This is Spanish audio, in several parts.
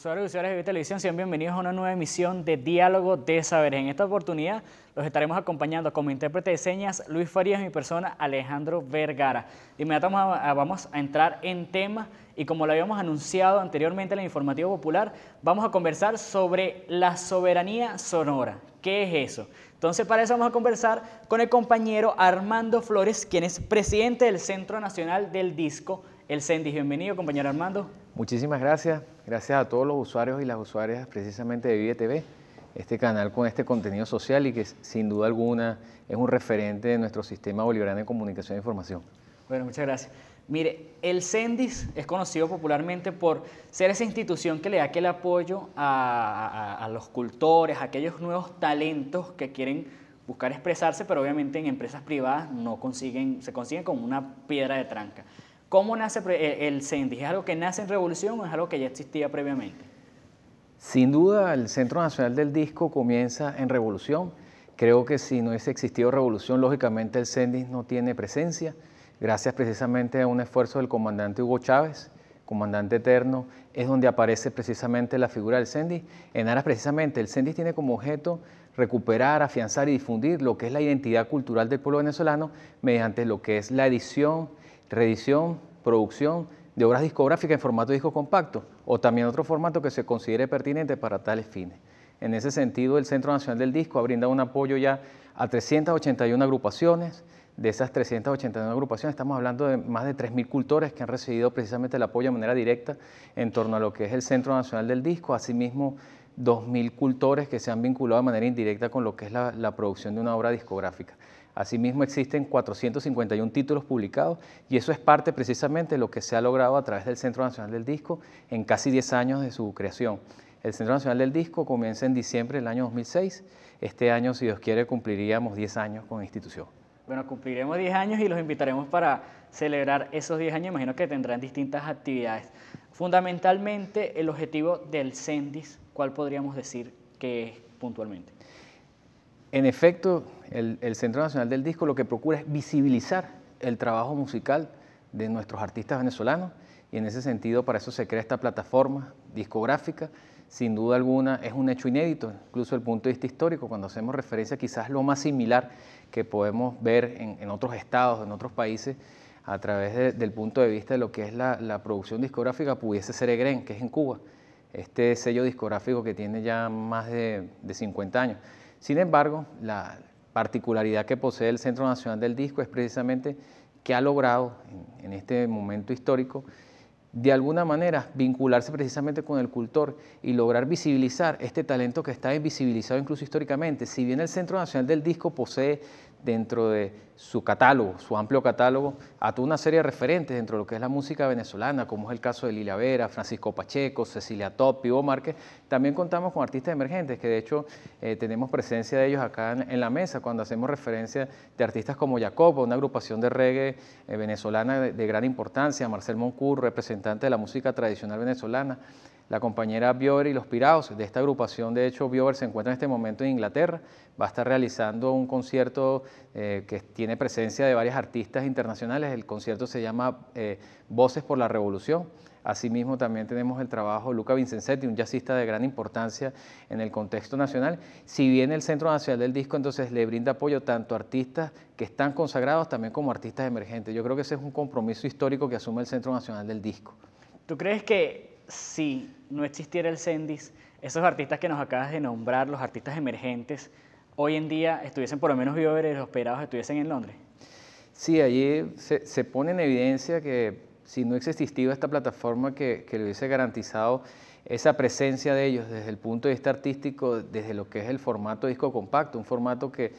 Usuarios y de Televisión, sean bienvenidos a una nueva emisión de Diálogo de Saberes. En esta oportunidad los estaremos acompañando como intérprete de señas Luis Farías y mi persona Alejandro Vergara. De inmediato vamos a, entrar en tema y como lo habíamos anunciado anteriormente en el Informativo Popular, vamos a conversar sobre la soberanía sonora. ¿Qué es eso? Entonces para eso vamos a conversar con el compañero Armando Flores, quien es presidente del Centro Nacional del Disco el Cendis, bienvenido, compañero Armando. Muchísimas gracias. Gracias a todos los usuarios y las usuarias precisamente de Vive este canal con este contenido social y que sin duda alguna es un referente de nuestro sistema bolivariano de comunicación e información. Bueno, muchas gracias. Mire, el CENDIS es conocido popularmente por ser esa institución que le da aquel apoyo a, los cultores, a aquellos nuevos talentos que quieren buscar expresarse, pero obviamente en empresas privadas no consiguen, se consiguen como una piedra de tranca. ¿Cómo nace el CENDI? ¿Es algo que nace en Revolución o es algo que ya existía previamente? Sin duda, el Centro Nacional del Disco comienza en Revolución. Creo que si no hubiese existido Revolución, lógicamente el CENDIS no tiene presencia, gracias precisamente a un esfuerzo del comandante Hugo Chávez, comandante eterno, es donde aparece precisamente la figura del CENDIS. En aras precisamente, el CENDIS tiene como objeto recuperar, afianzar y difundir lo que es la identidad cultural del pueblo venezolano mediante lo que es la edición, reedición, producción de obras discográficas en formato disco compacto o también otro formato que se considere pertinente para tales fines. En ese sentido, el Centro Nacional del Disco ha brindado un apoyo ya a 381 agrupaciones. De esas 381 agrupaciones estamos hablando de más de 3.000 cultores que han recibido precisamente el apoyo de manera directa en torno a lo que es el Centro Nacional del Disco. Asimismo, 2.000 cultores que se han vinculado de manera indirecta con lo que es la, la producción de una obra discográfica. Asimismo, existen 451 títulos publicados y eso es parte precisamente de lo que se ha logrado a través del Centro Nacional del Disco en casi 10 años de su creación. El Centro Nacional del Disco comienza en diciembre del año 2006. Este año, si Dios quiere, cumpliríamos 10 años con la institución. Bueno, cumpliremos 10 años y los invitaremos para celebrar esos 10 años. Imagino que tendrán distintas actividades. Fundamentalmente, el objetivo del CENDIS, ¿cuál podríamos decir que es puntualmente? En efecto, el, Centro Nacional del Disco lo que procura es visibilizar el trabajo musical de nuestros artistas venezolanos y en ese sentido para eso se crea esta plataforma discográfica. Sin duda alguna es un hecho inédito, incluso el punto de vista histórico, cuando hacemos referencia quizás lo más similar que podemos ver en, otros estados, en otros países, a través del punto de vista de lo que es la, producción discográfica, pudiese ser EGREN, que es en Cuba, este sello discográfico que tiene ya más de, de 50 años. Sin embargo, la particularidad que posee el Centro Nacional del Disco es precisamente que ha logrado en, este momento histórico de alguna manera vincularse precisamente con el cultor y lograr visibilizar este talento que está invisibilizado incluso históricamente. Si bien el Centro Nacional del Disco posee dentro de su catálogo, su amplio catálogo, a toda una serie de referentes dentro de lo que es la música venezolana, como es el caso de Lilia Vera, Francisco Pacheco, Cecilia Top, Pivo Márquez. También contamos con artistas emergentes, que de hecho eh, tenemos presencia de ellos acá en, la mesa cuando hacemos referencia de artistas como Jacobo, una agrupación de reggae eh, venezolana de, gran importancia, Marcel Moncur, representante de la música tradicional venezolana la compañera Biover y los Pirados, de esta agrupación. De hecho, Biober se encuentra en este momento en Inglaterra, va a estar realizando un concierto eh, que tiene presencia de varias artistas internacionales. El concierto se llama eh, Voces por la Revolución. Asimismo, también tenemos el trabajo de Luca Vincenzetti, un jazzista de gran importancia en el contexto nacional. Si bien el Centro Nacional del Disco entonces le brinda apoyo tanto a artistas que están consagrados, también como artistas emergentes. Yo creo que ese es un compromiso histórico que asume el Centro Nacional del Disco. ¿Tú crees que si no existiera el Cendis, esos artistas que nos acabas de nombrar, los artistas emergentes, hoy en día estuviesen por lo menos víveres operados, estuviesen en Londres. Sí, allí se, pone en evidencia que si no existiera esta plataforma que, que le hubiese garantizado esa presencia de ellos desde el punto de vista artístico, desde lo que es el formato disco compacto, un formato que,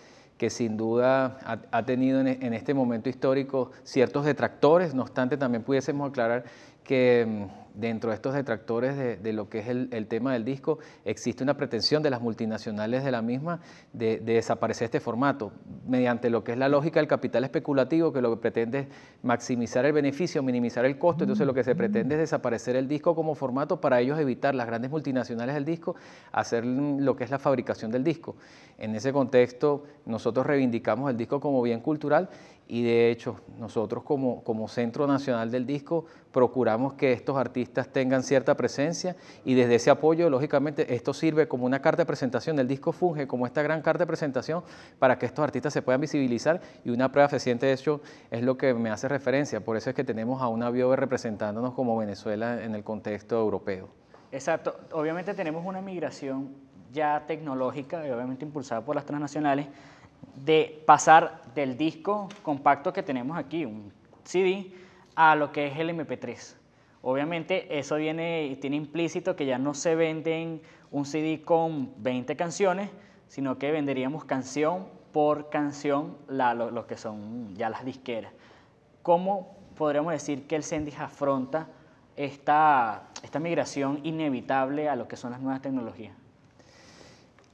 sin duda ha, tenido en, en, este momento histórico ciertos detractores, no obstante también pudiésemos aclarar que mm, dentro de estos detractores de, lo que es el, tema del disco, existe una pretensión de las multinacionales de la misma de, de, desaparecer este formato, mediante lo que es la lógica del capital especulativo, que lo que pretende es maximizar el beneficio, minimizar el costo, entonces lo que se pretende es desaparecer el disco como formato para ellos evitar las grandes multinacionales del disco, hacer mm, lo que es la fabricación del disco. En ese contexto, nosotros reivindicamos el disco como bien cultural y de hecho nosotros como, como, Centro Nacional del Disco procuramos que estos artistas tengan cierta presencia y desde ese apoyo, lógicamente, esto sirve como una carta de presentación, el disco funge como esta gran carta de presentación para que estos artistas se puedan visibilizar y una prueba fehaciente de hecho es lo que me hace referencia, por eso es que tenemos a una bio representándonos como Venezuela en el contexto europeo. Exacto, obviamente tenemos una migración ya tecnológica y obviamente impulsada por las transnacionales, de pasar del disco compacto que tenemos aquí, un CD, a lo que es el MP3. Obviamente eso viene y tiene implícito que ya no se venden un CD con 20 canciones, sino que venderíamos canción por canción lo, que son ya las disqueras. ¿Cómo podríamos decir que el Sendis afronta esta, esta migración inevitable a lo que son las nuevas tecnologías?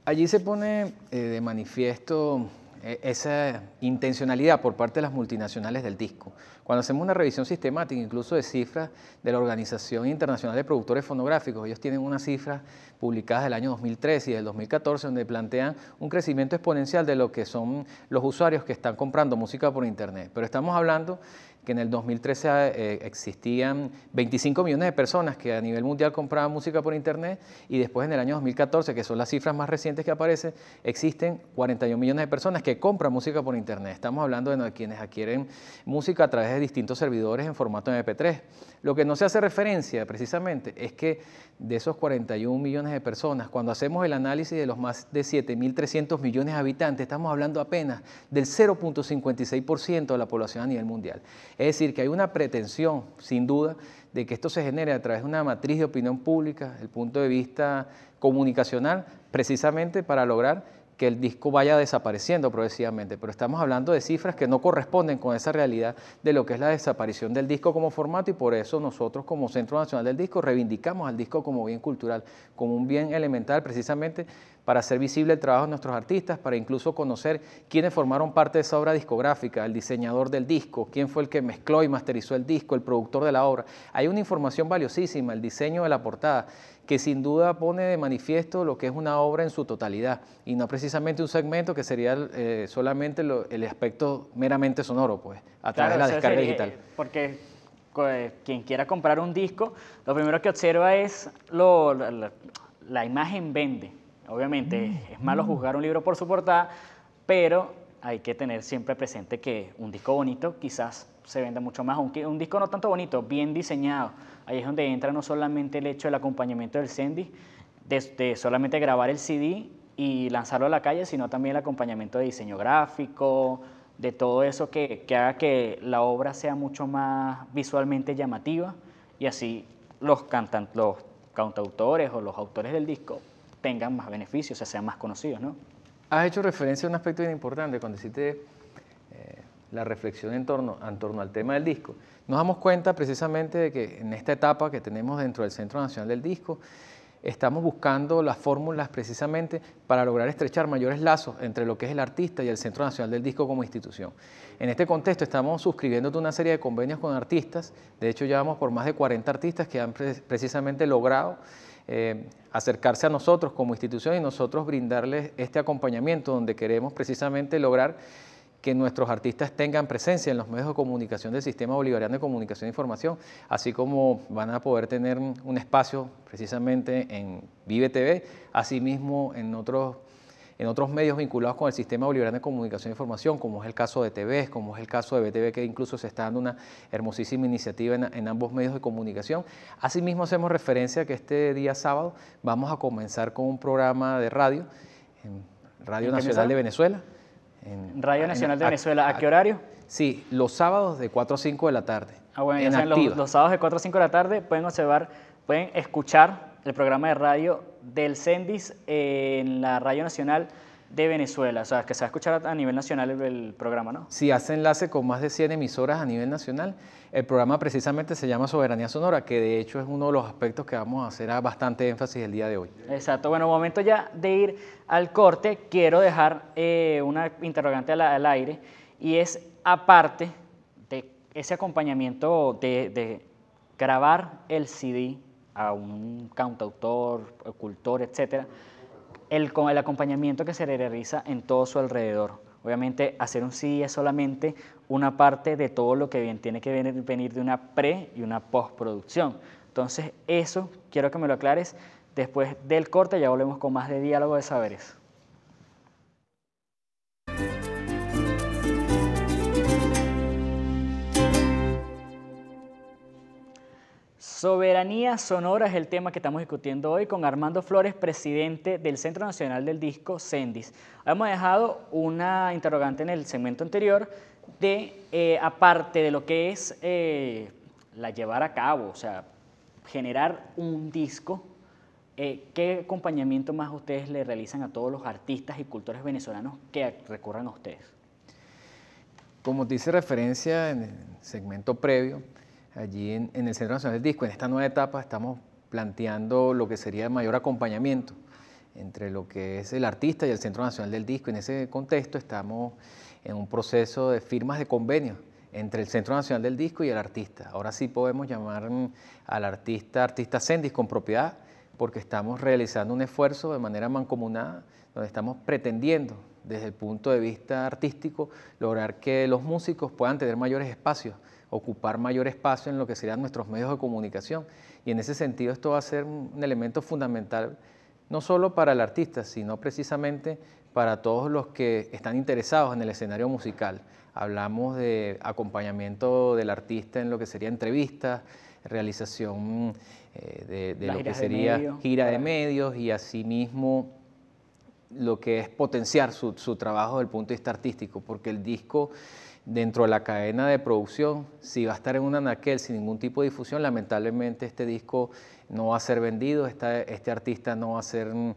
Allí se pone eh, de manifiesto e, esa intencionalidad por parte de las multinacionales del disco. Cuando hacemos una revisión sistemática, incluso de cifras de la Organización Internacional de Productores Fonográficos, ellos tienen unas cifras publicadas del año 2013 y del 2014 donde plantean un crecimiento exponencial de lo que son los usuarios que están comprando música por Internet. Pero estamos hablando que en el 2013 eh, existían 25 millones de personas que a nivel mundial compraban música por Internet y después en el año 2014, que son las cifras más recientes que aparecen, existen 41 millones de personas que compran música por Internet. Estamos hablando de quienes adquieren música a través de distintos servidores en formato MP3. Lo que no se hace referencia precisamente es que de esos 41 millones de personas, cuando hacemos el análisis de los más de 7.300 millones de habitantes, estamos hablando apenas del 0.56% de la población a nivel mundial. Es decir, que hay una pretensión, sin duda, de que esto se genere a través de una matriz de opinión pública, el punto de vista comunicacional, precisamente para lograr que el disco vaya desapareciendo progresivamente, pero estamos hablando de cifras que no corresponden con esa realidad de lo que es la desaparición del disco como formato y por eso nosotros como Centro Nacional del Disco reivindicamos al disco como bien cultural, como un bien elemental precisamente para hacer visible el trabajo de nuestros artistas, para incluso conocer quiénes formaron parte de esa obra discográfica, el diseñador del disco, quién fue el que mezcló y masterizó el disco, el productor de la obra. Hay una información valiosísima, el diseño de la portada que sin duda pone de manifiesto lo que es una obra en su totalidad y no precisamente un segmento que sería eh, solamente el aspecto meramente sonoro, pues, a través de la descarga digital. Eh, porque pues, quien quiera comprar un disco, lo primero que observa es lo, la, imagen vende. Obviamente, es malo mm. juzgar un libro por su portada, pero hay que tener siempre presente que un disco bonito quizás se venda mucho más, aunque un disco no tanto bonito, bien diseñado. Ahí es donde entra no solamente el hecho del acompañamiento del CD, de, solamente grabar el CD y lanzarlo a la calle, sino también el acompañamiento de diseño gráfico, de todo eso que, haga que la obra sea mucho más visualmente llamativa y así los, los cantautores o los autores del disco tengan más beneficios, o sean más conocidos, ¿no? Has hecho referencia a un aspecto bien importante cuando hiciste eh, la reflexión en torno, en torno al tema del disco. Nos damos cuenta precisamente de que en esta etapa que tenemos dentro del Centro Nacional del Disco, estamos buscando las fórmulas precisamente para lograr estrechar mayores lazos entre lo que es el artista y el Centro Nacional del Disco como institución. En este contexto estamos suscribiendo una serie de convenios con artistas, de hecho llevamos por más de 40 artistas que han precisamente logrado eh, acercarse a nosotros como institución y nosotros brindarles este acompañamiento donde queremos precisamente lograr que nuestros artistas tengan presencia en los medios de comunicación del Sistema Bolivariano de Comunicación e Información, así como van a poder tener un espacio precisamente en Vive TV, asimismo en otros en otros medios vinculados con el sistema bolivariano de comunicación e información, como es el caso de TVs, como es el caso de BTV, que incluso se está dando una hermosísima iniciativa en, ambos medios de comunicación. Asimismo, hacemos referencia a que este día sábado vamos a comenzar con un programa de radio, en Radio Nacional de Venezuela. radio Nacional de Venezuela, ¿a, qué horario? Sí, los sábados de 4 a 5 de la tarde. Ah, bueno, ya saben, los, los, sábados de 4 a 5 de la tarde pueden observar, pueden escuchar el programa de radio del CENDIS en la Radio Nacional de Venezuela, o sea, que se va a escuchar a nivel nacional el, programa, ¿no? Sí, hace enlace con más de 100 emisoras a nivel nacional. El programa precisamente se llama Soberanía Sonora, que de hecho es uno de los aspectos que vamos a hacer a bastante énfasis el día de hoy. Exacto, bueno, momento ya de ir al corte, quiero dejar eh, una interrogante al, aire, y es aparte de ese acompañamiento de grabar el CD a un cantautor, cultor, etc., el, el acompañamiento que se le realiza en todo su alrededor. Obviamente, hacer un sí es solamente una parte de todo lo que bien tiene que venir de una pre y una postproducción. Entonces, eso quiero que me lo aclares después del corte, ya volvemos con más de Diálogo de Saberes. Soberanía sonora es el tema que estamos discutiendo hoy con Armando Flores, presidente del Centro Nacional del Disco Cendis. Hemos dejado una interrogante en el segmento anterior de, eh, aparte de lo que es eh, la llevar a cabo, o sea, generar un disco, eh, ¿qué acompañamiento más ustedes le realizan a todos los artistas y cultores venezolanos que recurran a ustedes? Como dice referencia en el segmento previo, allí en, el Centro Nacional del Disco. En esta nueva etapa estamos planteando lo que sería mayor acompañamiento entre lo que es el artista y el Centro Nacional del Disco. En ese contexto estamos en un proceso de firmas de convenios entre el Centro Nacional del Disco y el artista. Ahora sí podemos llamar al artista artista Sendis con propiedad porque estamos realizando un esfuerzo de manera mancomunada donde estamos pretendiendo desde el punto de vista artístico, lograr que los músicos puedan tener mayores espacios, ocupar mayor espacio en lo que serían nuestros medios de comunicación. Y en ese sentido esto va a ser un elemento fundamental, no solo para el artista, sino precisamente para todos los que están interesados en el escenario musical. Hablamos de acompañamiento del artista en lo que sería entrevistas, realización eh, de, lo que sería gira de medios y asimismo lo que es potenciar su, trabajo desde el punto de vista artístico, porque el disco dentro de la cadena de producción, si va a estar en una anaquel sin ningún tipo de difusión, lamentablemente este disco no va a ser vendido, este artista no va a ser mm,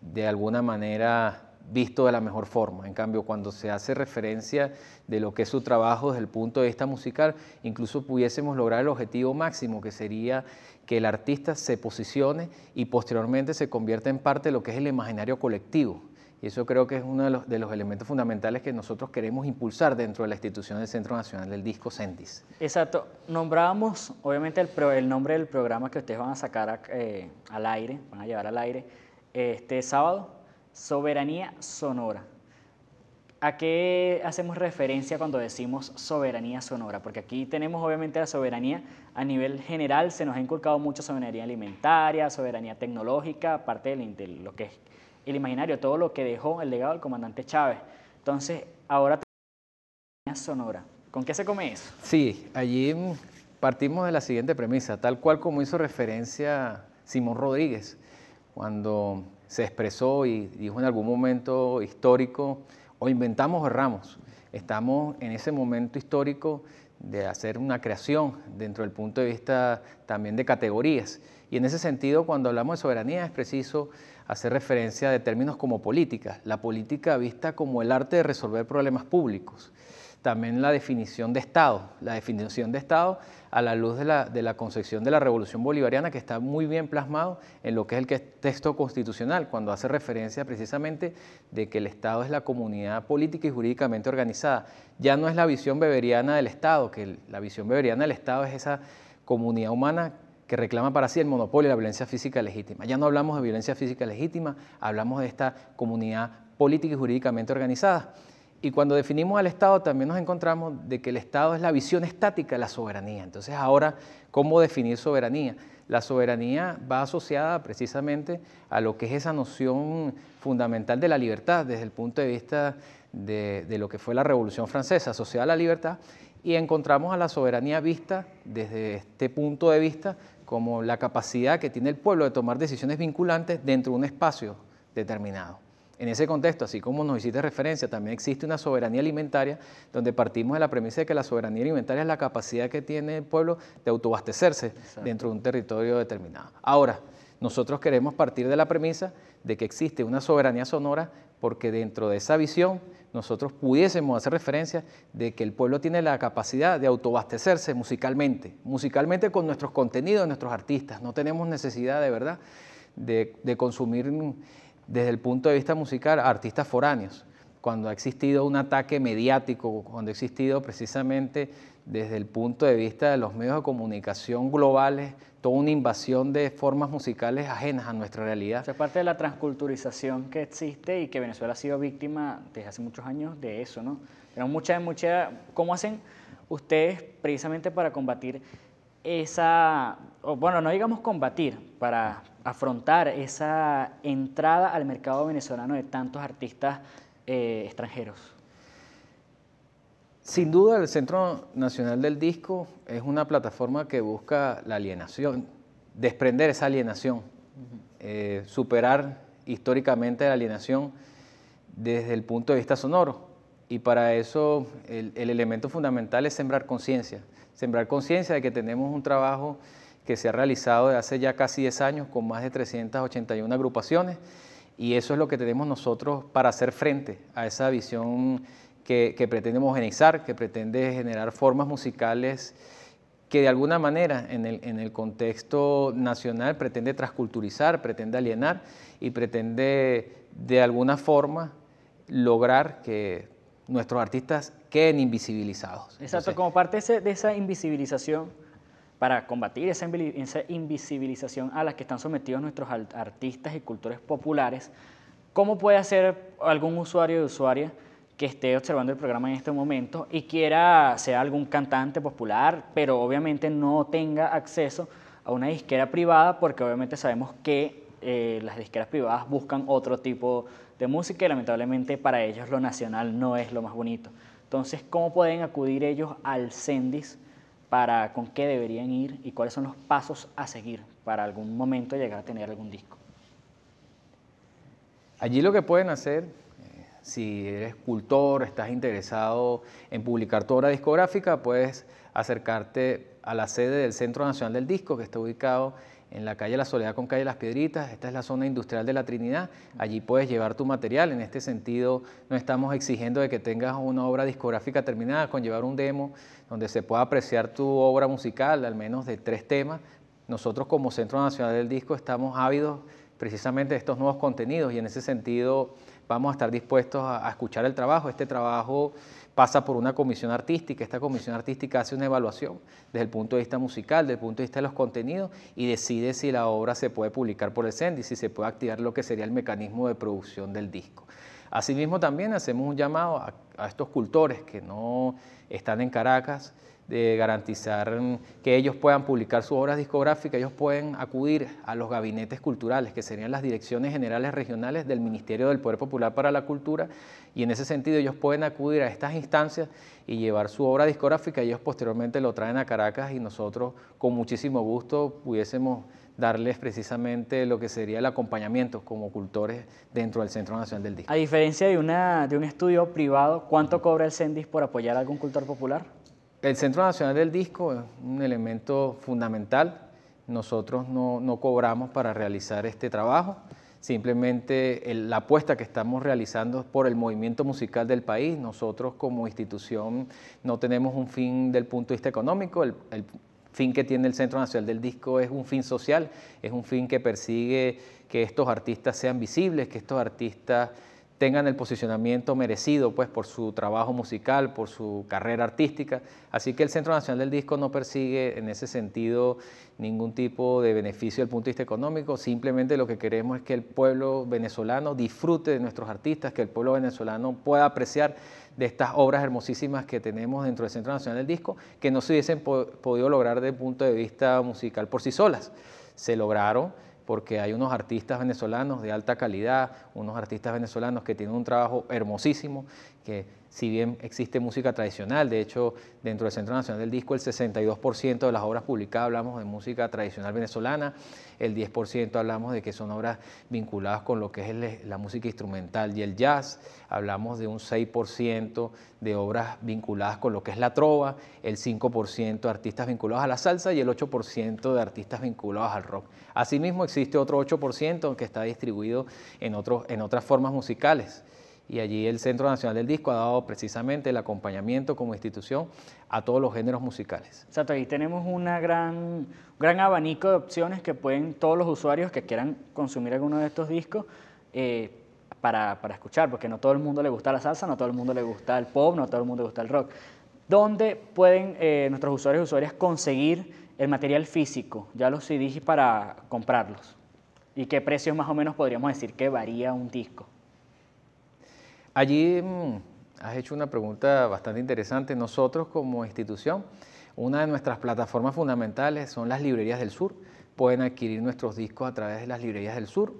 de alguna manera visto de la mejor forma. En cambio, cuando se hace referencia de lo que es su trabajo desde el punto de vista musical, incluso pudiésemos lograr el objetivo máximo, que sería que el artista se posicione y posteriormente se convierta en parte de lo que es el imaginario colectivo. Y eso creo que es uno de los, elementos fundamentales que nosotros queremos impulsar dentro de la institución del Centro Nacional del Disco Cendis. Exacto. Nombrábamos, obviamente, el, nombre del programa que ustedes van a sacar eh, al aire, van a llevar al aire este sábado, Soberanía Sonora. ¿A qué hacemos referencia cuando decimos soberanía sonora? Porque aquí tenemos obviamente la soberanía a nivel general, se nos ha inculcado mucho soberanía alimentaria, soberanía tecnológica, parte de lo que es el imaginario, todo lo que dejó el legado del comandante Chávez. Entonces, ahora tenemos soberanía sonora. ¿Con qué se come eso? Sí, allí partimos de la siguiente premisa, tal cual como hizo referencia Simón Rodríguez, cuando se expresó y dijo en algún momento histórico, o inventamos o erramos. Estamos en ese momento histórico de hacer una creación dentro del punto de vista también de categorías. Y en ese sentido, cuando hablamos de soberanía, es preciso hacer referencia de términos como política, la política vista como el arte de resolver problemas públicos también la definición de Estado, la definición de Estado a la luz de la, concepción de la Revolución Bolivariana que está muy bien plasmado en lo que es el texto constitucional, cuando hace referencia precisamente de que el Estado es la comunidad política y jurídicamente organizada. Ya no es la visión beberiana del Estado, que la visión beberiana del Estado es esa comunidad humana que reclama para sí el monopolio de la violencia física legítima. Ya no hablamos de violencia física legítima, hablamos de esta comunidad política y jurídicamente organizada. Y cuando definimos al Estado también nos encontramos de que el Estado es la visión estática de la soberanía. Entonces ahora, ¿cómo definir soberanía? La soberanía va asociada precisamente a lo que es esa noción fundamental de la libertad desde el punto de vista de, de lo que fue la Revolución Francesa, asociada a la libertad, y encontramos a la soberanía vista desde este punto de vista como la capacidad que tiene el pueblo de tomar decisiones vinculantes dentro de un espacio determinado. En ese contexto, así como nos hiciste referencia, también existe una soberanía alimentaria donde partimos de la premisa de que la soberanía alimentaria es la capacidad que tiene el pueblo de autoabastecerse dentro de un territorio determinado. Ahora, nosotros queremos partir de la premisa de que existe una soberanía sonora porque dentro de esa visión nosotros pudiésemos hacer referencia de que el pueblo tiene la capacidad de autoabastecerse musicalmente, musicalmente con nuestros contenidos, nuestros artistas. No tenemos necesidad de verdad de consumir desde el punto de vista musical artistas foráneos. Cuando ha existido un ataque mediático, cuando ha existido precisamente desde el punto de vista de los medios de comunicación globales, toda una invasión de formas musicales ajenas a nuestra realidad. es parte de la transculturización que existe y que Venezuela ha sido víctima desde hace muchos años de eso, ¿no? Pero mucha, mucha... ¿Cómo hacen ustedes precisamente para combatir esa... O, bueno, no digamos combatir, para, afrontar esa entrada al mercado venezolano de tantos artistas eh, extranjeros? Sin duda, el Centro Nacional del Disco es una plataforma que busca la alienación, desprender esa alienación, eh, superar históricamente la alienación desde el punto de vista sonoro. Y para eso el, el elemento fundamental es sembrar conciencia, sembrar conciencia de que tenemos un trabajo que se ha realizado hace ya casi 10 años con más de 381 agrupaciones y eso es lo que tenemos nosotros para hacer frente a esa visión que, pretende homogeneizar, que pretende generar formas musicales que de alguna manera en el, contexto nacional pretende transculturizar, pretende alienar y pretende de alguna forma lograr que nuestros artistas queden invisibilizados. Exacto, como parte de esa invisibilización para combatir esa invisibilización a la que están sometidos nuestros artistas y cultores populares, ¿cómo puede hacer algún usuario o usuaria que esté observando el programa en este momento y quiera ser algún cantante popular, pero obviamente no tenga acceso a una disquera privada, porque obviamente sabemos que eh, las disqueras privadas buscan otro tipo de música y lamentablemente para ellos lo nacional no es lo más bonito. Entonces, ¿cómo pueden acudir ellos al CENDIS? para con qué deberían ir y cuáles son los pasos a seguir para algún momento llegar a tener algún disco. Allí lo que pueden hacer, eh, si eres cultor, estás interesado en publicar tu obra discográfica, puedes acercarte a la sede del Centro Nacional del Disco, que está ubicado en la calle La Soledad con calle Las Piedritas, esta es la zona industrial de la Trinidad, allí puedes llevar tu material, en este sentido no estamos exigiendo de que tengas una obra discográfica terminada, con llevar un demo donde se pueda apreciar tu obra musical, al menos de tres temas. Nosotros como Centro Nacional del Disco estamos ávidos precisamente de estos nuevos contenidos y en ese sentido vamos a estar dispuestos a, a escuchar el trabajo, este trabajo pasa por una comisión artística, esta comisión artística hace una evaluación desde el punto de vista musical, desde el punto de vista de los contenidos y decide si la obra se puede publicar por el y si se puede activar lo que sería el mecanismo de producción del disco. Asimismo también hacemos un llamado a, estos cultores que no están en Caracas, de garantizar que ellos puedan publicar sus obras discográficas, ellos pueden acudir a los gabinetes culturales, que serían las direcciones generales regionales del Ministerio del Poder Popular para la Cultura, y en ese sentido ellos pueden acudir a estas instancias y llevar su obra discográfica, ellos posteriormente lo traen a Caracas y nosotros con muchísimo gusto pudiésemos darles precisamente lo que sería el acompañamiento como cultores dentro del Centro Nacional del Disco. A diferencia de, una, de un estudio privado, ¿cuánto cobra el CENDIS por apoyar a algún cultor popular? El Centro Nacional del Disco es un elemento fundamental. Nosotros no, cobramos para realizar este trabajo. Simplemente la apuesta que estamos realizando por el movimiento musical del país. Nosotros como institución no tenemos un fin del punto de vista económico fin que tiene el Centro Nacional del Disco es un fin social, es un fin que persigue que estos artistas sean visibles, que estos artistas tengan el posicionamiento merecido pues, por su trabajo musical, por su carrera artística. Así que el Centro Nacional del Disco no persigue en ese sentido ningún tipo de beneficio del punto de vista económico, simplemente lo que queremos es que el pueblo venezolano disfrute de nuestros artistas, que el pueblo venezolano pueda apreciar de estas obras hermosísimas que tenemos dentro del Centro Nacional del Disco, que no se hubiesen podido lograr desde el punto de vista musical por sí solas. Se lograron porque hay unos artistas venezolanos de alta calidad, unos artistas venezolanos que tienen un trabajo hermosísimo, que si bien existe música tradicional, de hecho, dentro del Centro Nacional del Disco, el 62% de las obras publicadas hablamos de música tradicional venezolana, el 10% hablamos de que son obras vinculadas con lo que es la música instrumental y el jazz, hablamos de un 6% de obras vinculadas con lo que es la trova, el 5% de artistas vinculados a la salsa y el 8% de artistas vinculados al rock. Asimismo, existe otro 8% que está distribuido en otras formas musicales y allí el Centro Nacional del Disco ha dado precisamente el acompañamiento como institución a todos los géneros musicales. Exacto, ahí tenemos un gran, gran abanico de opciones que pueden todos los usuarios que quieran consumir alguno de estos discos eh, para, escuchar, porque no todo el mundo le gusta la salsa, no todo el mundo le gusta el pop, no todo el mundo le gusta el rock. ¿Dónde pueden eh, nuestros usuarios y usuarias conseguir el material físico, ya los CDs para comprarlos? ¿Y qué precios más o menos podríamos decir que varía un disco? Allí mm, has hecho una pregunta bastante interesante. Nosotros como institución, una de nuestras plataformas fundamentales son las librerías del sur. Pueden adquirir nuestros discos a través de las librerías del sur.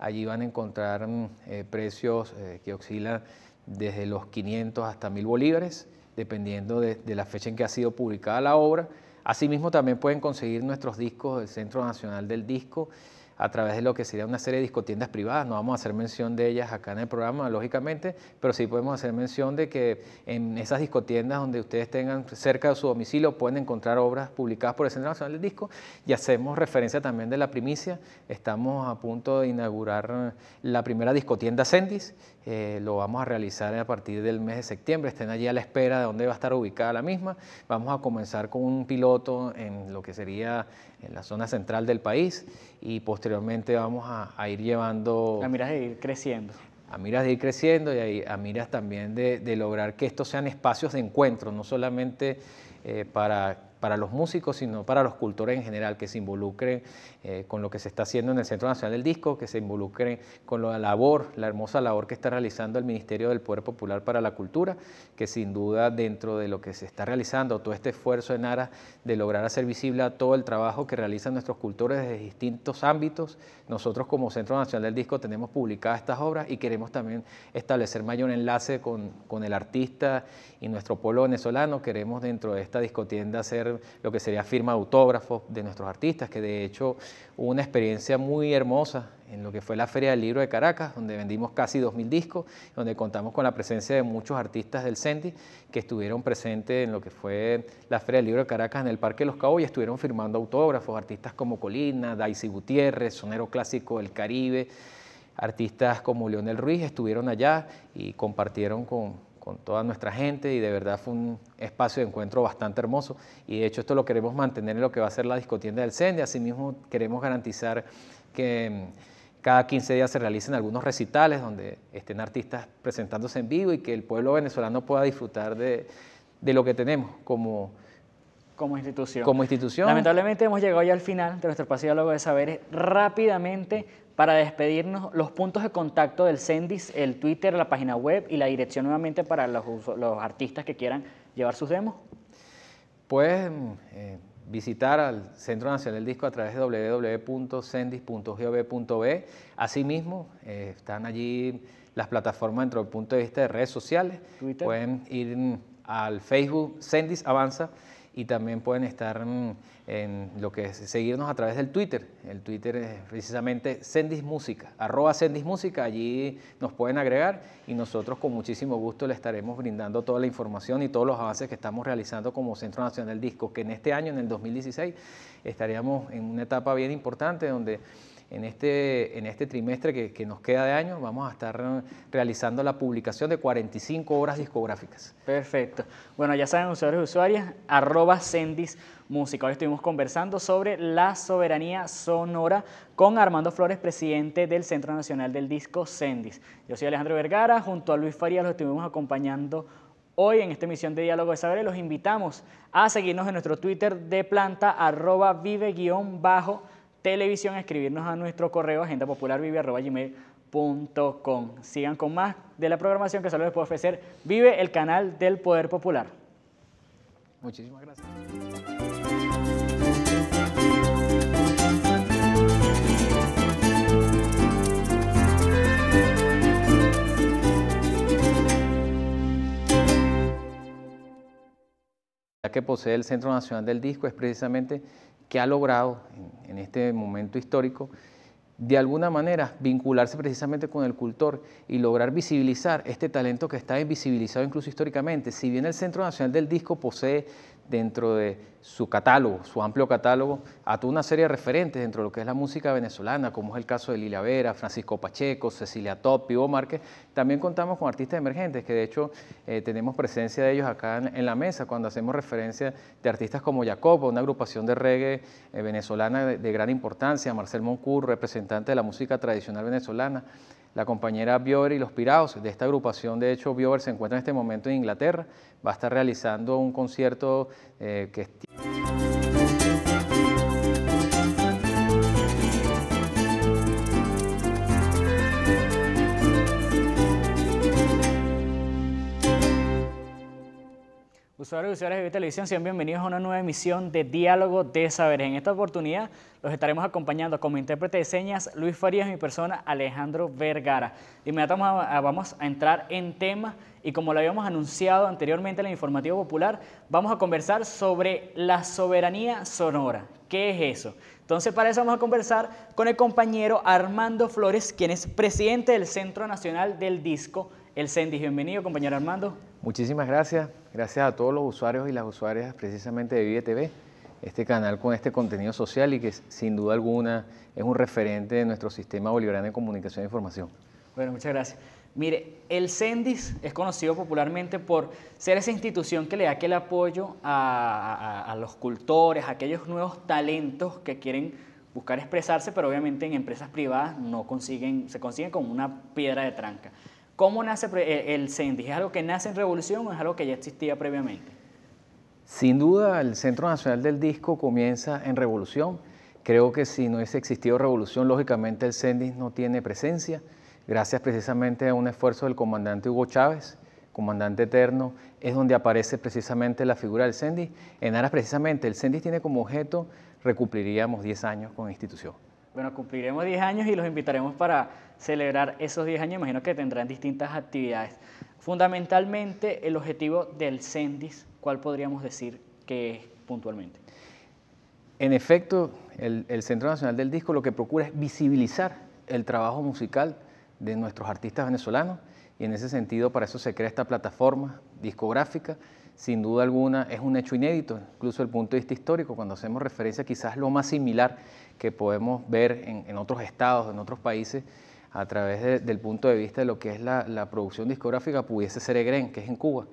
Allí van a encontrar mm, eh, precios eh, que oscilan desde los 500 hasta 1000 bolívares, dependiendo de, de, la fecha en que ha sido publicada la obra. Asimismo, también pueden conseguir nuestros discos del Centro Nacional del Disco a través de lo que sería una serie de discotiendas privadas. No vamos a hacer mención de ellas acá en el programa, lógicamente, pero sí podemos hacer mención de que en esas discotiendas donde ustedes tengan cerca de su domicilio pueden encontrar obras publicadas por el Centro Nacional del Disco y hacemos referencia también de la primicia. Estamos a punto de inaugurar la primera discotienda Sendis. Eh, lo vamos a realizar a partir del mes de septiembre. Estén allí a la espera de dónde va a estar ubicada la misma. Vamos a comenzar con un piloto en lo que sería en la zona central del país y posteriormente vamos a, ir llevando... A miras de ir creciendo. A miras de ir creciendo y a, miras también de, lograr que estos sean espacios de encuentro, no solamente eh, para para los músicos, sino para los cultores en general, que se involucren eh, con lo que se está haciendo en el Centro Nacional del Disco, que se involucren con la labor, la hermosa labor que está realizando el Ministerio del Poder Popular para la Cultura, que sin duda dentro de lo que se está realizando, todo este esfuerzo en aras de lograr hacer visible a todo el trabajo que realizan nuestros cultores desde distintos ámbitos, nosotros como Centro Nacional del Disco tenemos publicadas estas obras y queremos también establecer mayor enlace con, con el artista y nuestro pueblo venezolano, queremos dentro de esta discotienda hacer lo que sería firma de autógrafos de nuestros artistas, que de hecho hubo una experiencia muy hermosa en lo que fue la Feria del Libro de Caracas, donde vendimos casi 2.000 discos, donde contamos con la presencia de muchos artistas del CENTI que estuvieron presentes en lo que fue la Feria del Libro de Caracas en el Parque de los Cabos y estuvieron firmando autógrafos, artistas como Colina, Daisy Gutiérrez, sonero clásico del Caribe, artistas como Leonel Ruiz estuvieron allá y compartieron con, con toda nuestra gente y de verdad fue un espacio de encuentro bastante hermoso y de hecho esto lo queremos mantener en lo que va a ser la discotienda del CENDE, asimismo queremos garantizar que mm, cada 15 días se realicen algunos recitales donde estén artistas presentándose en vivo y que el pueblo venezolano pueda disfrutar de, de lo que tenemos como, como institución. Como institución. Lamentablemente hemos llegado ya al final de nuestro espacio paseo de saberes. Rápidamente, para despedirnos, los puntos de contacto del Sendis, el Twitter, la página web y la dirección nuevamente para los, artistas que quieran llevar sus demos. Pueden mm, eh, visitar al Centro Nacional del Disco a través de www.sendis.gov.be. Asimismo, eh, están allí las plataformas dentro del punto de vista de redes sociales. Pueden ir mm, al Facebook Sendis Avanza y también pueden estar mm, en lo que es seguirnos a través del Twitter. El Twitter es precisamente Sendis Música, arroba Sendis allí nos pueden agregar y nosotros con muchísimo gusto le estaremos brindando toda la información y todos los avances que estamos realizando como Centro Nacional del Disco, que en este año, en el 2016, estaríamos en una etapa bien importante donde en este, en este trimestre que, nos queda de año, vamos a estar realizando la publicación de 45 obras discográficas. Perfecto. Bueno, ya saben, usuarios y usuarias, arroba Sendis Música. Hoy estuvimos conversando sobre la soberanía sonora con Armando Flores, presidente del Centro Nacional del Disco Sendis. Yo soy Alejandro Vergara, junto a Luis Farías los estuvimos acompañando hoy en esta emisión de Diálogo de Saberes. Los invitamos a seguirnos en nuestro Twitter de planta, arroba vive-bajo televisión, escribirnos a nuestro correo agendapopularvive.com. Sigan con más de la programación que solo les puede ofrecer Vive el canal del Poder Popular. Muchísimas gracias. La que posee el Centro Nacional del Disco es precisamente que ha logrado en, este momento histórico de alguna manera vincularse precisamente con el cultor y lograr visibilizar este talento que está invisibilizado incluso históricamente. Si bien el Centro Nacional del Disco posee dentro de su catálogo, su amplio catálogo, a toda una serie de referentes dentro de lo que es la música venezolana, como es el caso de Lilia Vera, Francisco Pacheco, Cecilia Top, Pivo Márquez. También contamos con artistas emergentes, que de hecho eh, tenemos presencia de ellos acá en, la mesa cuando hacemos referencia de artistas como Jacobo, una agrupación de reggae eh, venezolana de, de, gran importancia, Marcel Moncur, representante de la música tradicional venezolana, la compañera Biover y los pirados de esta agrupación. De hecho, Biover se encuentra en este momento en Inglaterra, va a estar realizando un concierto eh, que que... Usuarios y usuarios de Televisión, sean bienvenidos a una nueva emisión de Diálogo de Saberes. En esta oportunidad los estaremos acompañando como intérprete de señas Luis Farías y mi persona Alejandro Vergara. Inmediatamente vamos a, entrar en tema y como lo habíamos anunciado anteriormente en el Informativo Popular, vamos a conversar sobre la soberanía sonora. ¿Qué es eso? Entonces para eso vamos a conversar con el compañero Armando Flores, quien es presidente del Centro Nacional del Disco el Sendis, bienvenido, compañero Armando. Muchísimas gracias. Gracias a todos los usuarios y las usuarias precisamente de Vive TV, este canal con este contenido social y que sin duda alguna es un referente de nuestro sistema bolivariano de comunicación e información. Bueno, muchas gracias. Mire, el CENDIS es conocido popularmente por ser esa institución que le da aquel apoyo a, los cultores, a aquellos nuevos talentos que quieren buscar expresarse, pero obviamente en empresas privadas no consiguen, se consiguen como una piedra de tranca. ¿Cómo nace el CENDI? ¿Es algo que nace en revolución o es algo que ya existía previamente? Sin duda, el Centro Nacional del Disco comienza en revolución. Creo que si no hubiese existido revolución, lógicamente el CENDIS no tiene presencia, gracias precisamente a un esfuerzo del comandante Hugo Chávez, comandante eterno, es donde aparece precisamente la figura del CENDIS. En aras precisamente, el CENDIS tiene como objeto, recumpliríamos 10 años con institución. Bueno, cumpliremos 10 años y los invitaremos para celebrar esos 10 años. Imagino que tendrán distintas actividades. Fundamentalmente, el objetivo del CENDIS, ¿cuál podríamos decir que es puntualmente? En efecto, el, Centro Nacional del Disco lo que procura es visibilizar el trabajo musical de nuestros artistas venezolanos y en ese sentido para eso se crea esta plataforma discográfica. Sin duda alguna es un hecho inédito, incluso desde el punto de vista histórico, cuando hacemos referencia quizás lo más similar que podemos ver en, otros estados, en otros países, a través del punto de vista de lo que es la, producción discográfica, pudiese ser EGREN, que es en Cuba,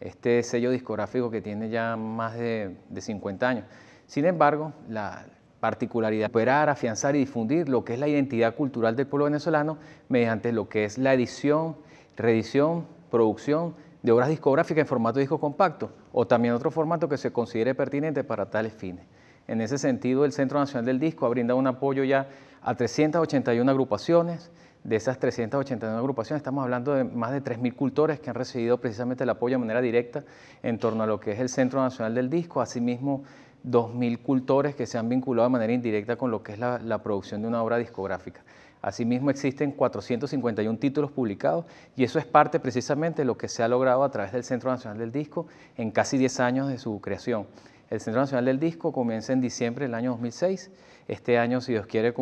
este sello discográfico que tiene ya más de, 50 años. Sin embargo, la, particularidad, operar, afianzar y difundir lo que es la identidad cultural del pueblo venezolano mediante lo que es la edición, reedición, producción de obras discográficas en formato de disco compacto o también otro formato que se considere pertinente para tales fines. En ese sentido, el Centro Nacional del Disco ha brindado un apoyo ya a 381 agrupaciones. De esas 381 agrupaciones estamos hablando de más de 3.000 cultores que han recibido precisamente el apoyo de manera directa en torno a lo que es el Centro Nacional del Disco. Asimismo, 2.000 cultores que se han vinculado de manera indirecta con lo que es la, producción de una obra discográfica. Asimismo, existen 451 títulos publicados y eso es parte precisamente de lo que se ha logrado a través del Centro Nacional del Disco en casi 10 años de su creación. El Centro Nacional del Disco comienza en diciembre del año 2006. Este año, si Dios quiere,